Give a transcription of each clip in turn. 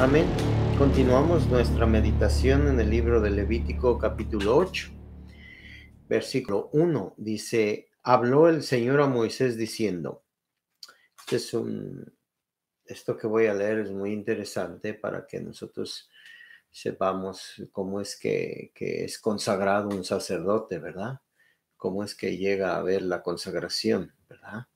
Amén. Continuamos nuestra meditación en el libro de Levítico capítulo 8, versículo 1. Dice, habló el Señor a Moisés diciendo, este es un, esto que voy a leer es muy interesante para que nosotros sepamos cómo es que, que es consagrado un sacerdote, ¿verdad? Cómo es que llega a ver la consagración, ¿verdad?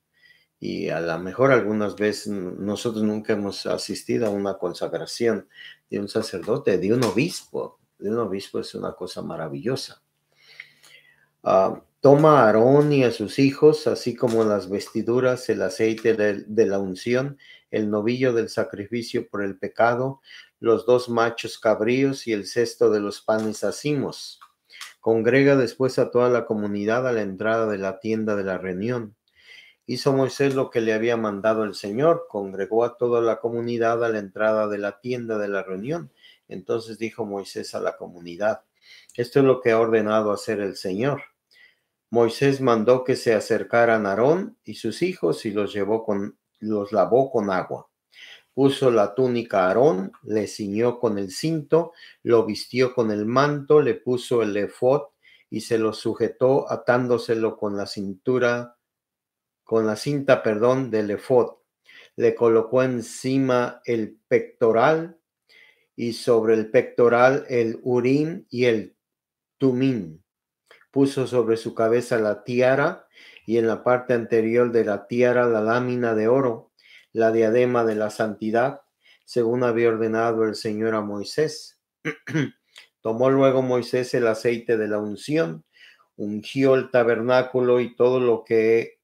y a lo mejor algunas veces nosotros nunca hemos asistido a una consagración de un sacerdote, de un obispo. De un obispo es una cosa maravillosa. Ah, toma a Aarón y a sus hijos, así como las vestiduras, el aceite de, la unción, el novillo del sacrificio por el pecado, los dos machos cabríos y el cesto de los panes asimos. Congrega después a toda la comunidad a la entrada de la tienda de la reunión Hizo Moisés lo que le había mandado el Señor, congregó a toda la comunidad a la entrada de la tienda de la reunión. Entonces dijo Moisés a la comunidad, esto es lo que ha ordenado hacer el Señor. Moisés mandó que se acercaran Aarón y sus hijos y los llevó con los lavó con agua. Puso la túnica a Arón, le ciñó con el cinto, lo vistió con el manto, le puso el efod y se lo sujetó atándoselo con la cintura con la cinta, perdón, del efod. Le colocó encima el pectoral y sobre el pectoral el urín y el tumín. Puso sobre su cabeza la tiara y en la parte anterior de la tiara la lámina de oro, la diadema de la santidad, según había ordenado el Señor a Moisés. Tomó luego Moisés el aceite de la unción, ungió el tabernáculo y todo lo que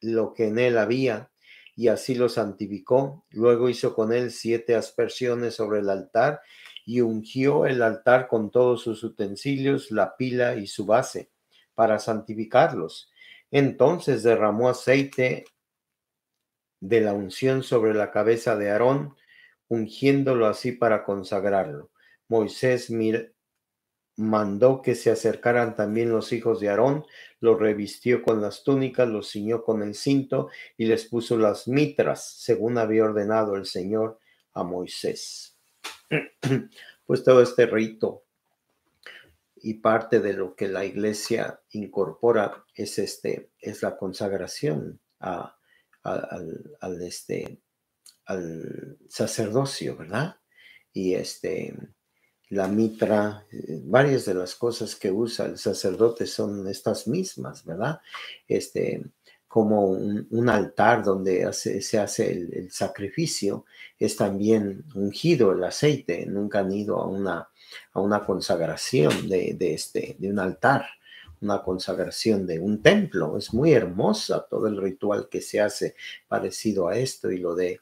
lo que en él había, y así lo santificó. Luego hizo con él siete aspersiones sobre el altar y ungió el altar con todos sus utensilios, la pila y su base, para santificarlos. Entonces derramó aceite de la unción sobre la cabeza de Aarón, ungiéndolo así para consagrarlo. Moisés mandó que se acercaran también los hijos de Aarón lo revistió con las túnicas, lo ciñó con el cinto y les puso las mitras, según había ordenado el Señor a Moisés. Pues todo este rito y parte de lo que la iglesia incorpora es este es la consagración al, este, al sacerdocio, ¿verdad? Y este la mitra, eh, varias de las cosas que usa el sacerdote son estas mismas, ¿verdad? Este, como un, altar donde se hace el, sacrificio, es también ungido el aceite, nunca han ido a una, a una consagración de, este, de un altar, una consagración de un templo, es muy hermosa todo el ritual que se hace parecido a esto y lo de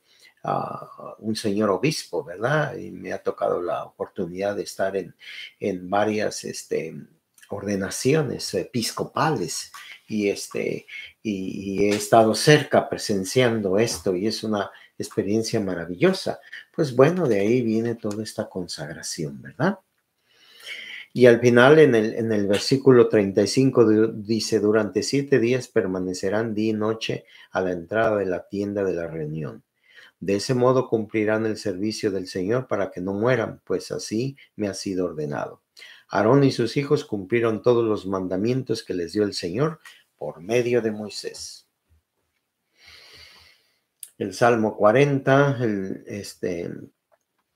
un señor obispo, ¿verdad? Y me ha tocado la oportunidad de estar en, varias este, ordenaciones episcopales y, este, y, he estado cerca presenciando esto y es una experiencia maravillosa. Pues bueno, de ahí viene toda esta consagración, ¿verdad? Y al final, en el, en el versículo 35, dice, durante siete días permanecerán día y noche a la entrada de la tienda de la reunión, de ese modo cumplirán el servicio del Señor para que no mueran, pues así me ha sido ordenado. Aarón y sus hijos cumplieron todos los mandamientos que les dio el Señor por medio de Moisés. El Salmo 40, el, este,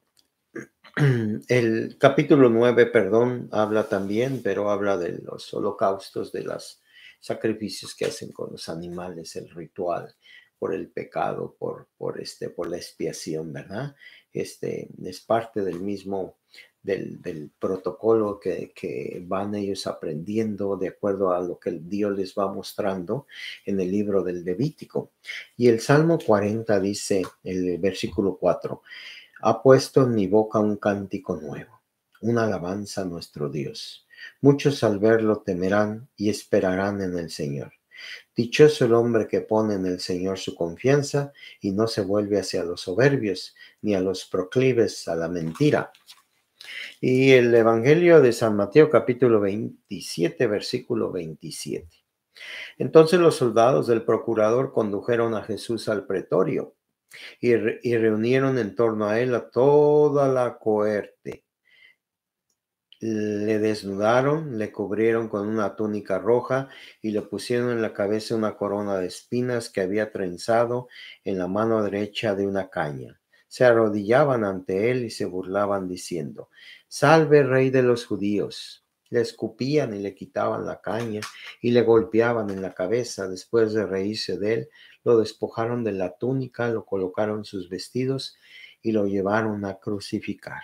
el capítulo 9, perdón, habla también, pero habla de los holocaustos, de los sacrificios que hacen con los animales, el ritual por el pecado, por, por, este, por la expiación, ¿verdad? Este, es parte del mismo, del, del protocolo que, que, van ellos aprendiendo de acuerdo a lo que Dios les va mostrando en el libro del Levítico. Y el Salmo 40 dice, el versículo 4, ha puesto en mi boca un cántico nuevo, una alabanza a nuestro Dios. Muchos al verlo temerán y esperarán en el Señor. Dichoso el hombre que pone en el Señor su confianza y no se vuelve hacia los soberbios ni a los proclives a la mentira. Y el Evangelio de San Mateo capítulo 27, versículo 27. Entonces los soldados del procurador condujeron a Jesús al pretorio y, reunieron en torno a él a toda la coerte le desnudaron, le cubrieron con una túnica roja y le pusieron en la cabeza una corona de espinas que había trenzado en la mano derecha de una caña. Se arrodillaban ante él y se burlaban diciendo, Salve rey de los judíos. Le escupían y le quitaban la caña y le golpeaban en la cabeza. Después de reírse de él, lo despojaron de la túnica, lo colocaron sus vestidos y lo llevaron a crucificar.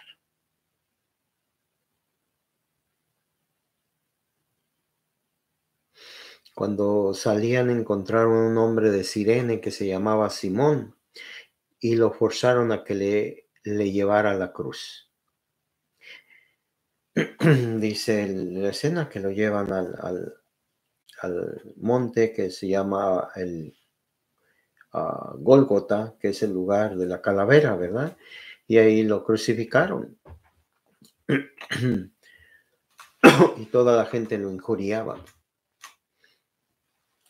Cuando salían encontraron un hombre de Sirene que se llamaba Simón y lo forzaron a que le, llevara la cruz. Dice la escena que lo llevan al, monte que se llama el ah, que es el lugar de la calavera, ¿verdad? Y ahí lo crucificaron. y toda la gente lo injuriaba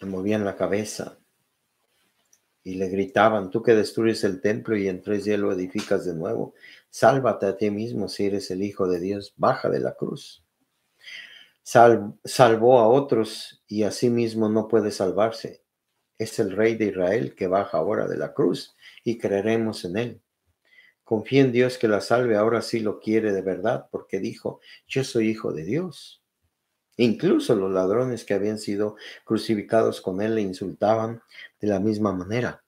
movían la cabeza y le gritaban, tú que destruyes el templo y en tres días lo edificas de nuevo, sálvate a ti mismo si eres el Hijo de Dios, baja de la cruz. Sal, salvó a otros y a sí mismo no puede salvarse. Es el Rey de Israel que baja ahora de la cruz y creeremos en él. Confía en Dios que la salve, ahora sí lo quiere de verdad, porque dijo, yo soy hijo de Dios. Incluso los ladrones que habían sido crucificados con él le insultaban de la misma manera.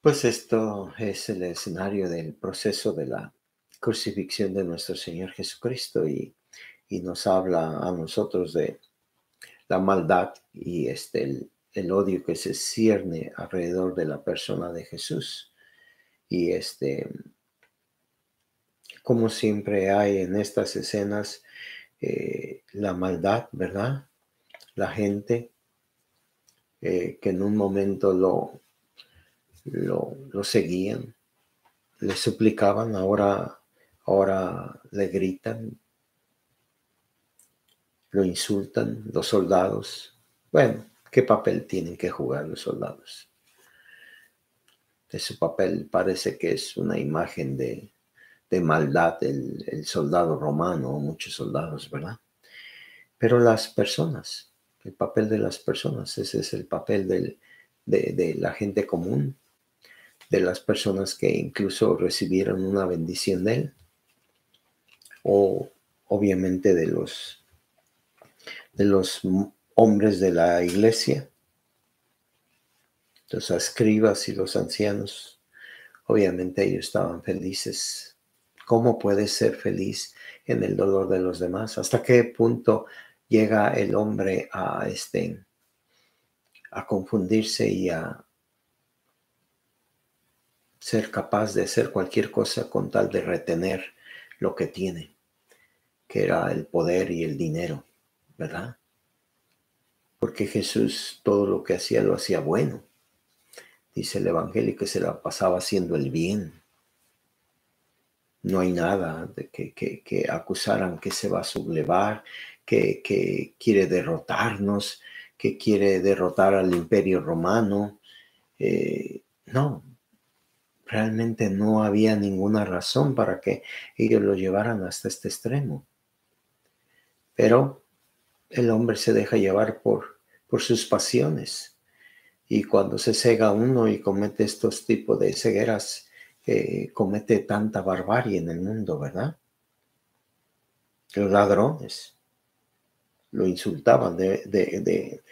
Pues esto es el escenario del proceso de la crucifixión de nuestro Señor Jesucristo y, nos habla a nosotros de la maldad y este, el, odio que se cierne alrededor de la persona de Jesús. Y este, como siempre hay en estas escenas, eh, la maldad, ¿verdad? La gente eh, que en un momento lo, lo, seguían, le suplicaban, ahora, ahora le gritan, lo insultan los soldados. Bueno, ¿qué papel tienen que jugar los soldados? Ese papel parece que es una imagen de, de maldad el, soldado romano, muchos soldados, ¿verdad? Pero las personas, el papel de las personas, ese es el papel de, la gente común, de las personas que incluso recibieron una bendición de él, o obviamente de los, de los hombres de la iglesia, los escribas y los ancianos, obviamente ellos estaban felices ¿Cómo puedes ser feliz en el dolor de los demás? ¿Hasta qué punto llega el hombre a, este, a confundirse y a ser capaz de hacer cualquier cosa con tal de retener lo que tiene, que era el poder y el dinero, ¿verdad? Porque Jesús todo lo que hacía lo hacía bueno. Dice el Evangelio que se la pasaba haciendo el bien no hay nada de que, que, acusaran que se va a sublevar, que, quiere derrotarnos, que quiere derrotar al imperio romano. Eh, no, realmente no había ninguna razón para que ellos lo llevaran hasta este extremo. Pero el hombre se deja llevar por, por sus pasiones. Y cuando se cega uno y comete estos tipos de cegueras, comete tanta barbarie en el mundo, ¿verdad? Los ladrones lo insultaban de, de,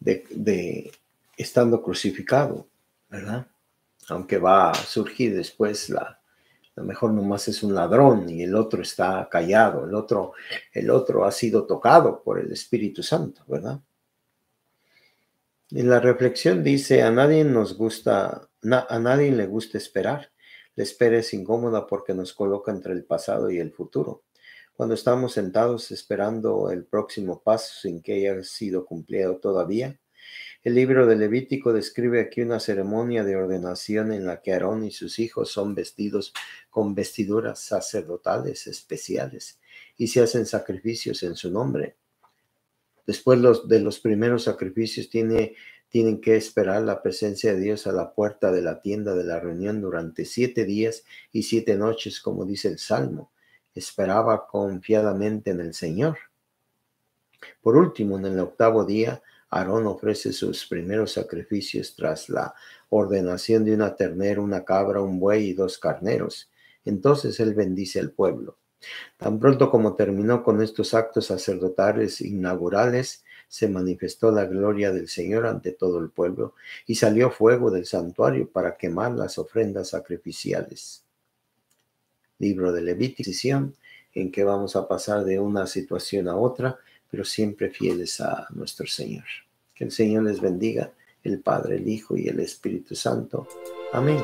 de, de estando crucificado, ¿verdad? Aunque va a surgir después la, a lo mejor nomás es un ladrón y el otro está callado, el otro, el otro ha sido tocado por el Espíritu Santo, ¿verdad? En la reflexión dice, a nadie nos gusta, a nadie le gusta esperar. La espera es incómoda porque nos coloca entre el pasado y el futuro. Cuando estamos sentados esperando el próximo paso sin que haya sido cumplido todavía, el libro de Levítico describe aquí una ceremonia de ordenación en la que Aarón y sus hijos son vestidos con vestiduras sacerdotales especiales y se hacen sacrificios en su nombre. Después de los primeros sacrificios tiene tienen que esperar la presencia de Dios a la puerta de la tienda de la reunión durante siete días y siete noches, como dice el Salmo. Esperaba confiadamente en el Señor. Por último, en el octavo día, Aarón ofrece sus primeros sacrificios tras la ordenación de una ternera, una cabra, un buey y dos carneros. Entonces él bendice al pueblo. Tan pronto como terminó con estos actos sacerdotales inaugurales, se manifestó la gloria del Señor ante todo el pueblo, y salió fuego del santuario para quemar las ofrendas sacrificiales. Libro de Levítico, en que vamos a pasar de una situación a otra, pero siempre fieles a nuestro Señor. Que el Señor les bendiga, el Padre, el Hijo y el Espíritu Santo. Amén.